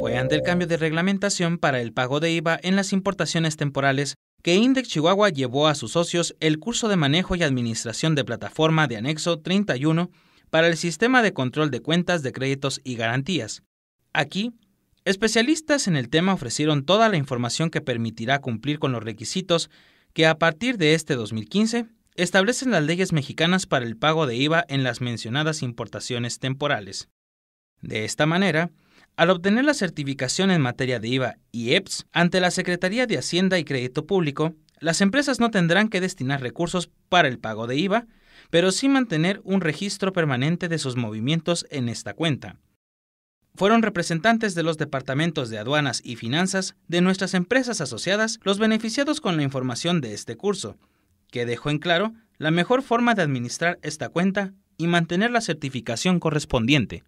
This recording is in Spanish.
Fue ante el cambio de reglamentación para el pago de IVA en las importaciones temporales que Index Chihuahua llevó a sus socios el curso de manejo y administración de plataforma de anexo 31 para el sistema de control de cuentas de créditos y garantías. Aquí, especialistas en el tema ofrecieron toda la información que permitirá cumplir con los requisitos que a partir de este 2015 establecen las leyes mexicanas para el pago de IVA en las mencionadas importaciones temporales. De esta manera, al obtener la certificación en materia de IVA y EPS ante la Secretaría de Hacienda y Crédito Público, las empresas no tendrán que destinar recursos para el pago de IVA, pero sí mantener un registro permanente de sus movimientos en esta cuenta. Fueron representantes de los departamentos de aduanas y finanzas de nuestras empresas asociadas los beneficiados con la información de este curso, que dejó en claro la mejor forma de administrar esta cuenta y mantener la certificación correspondiente.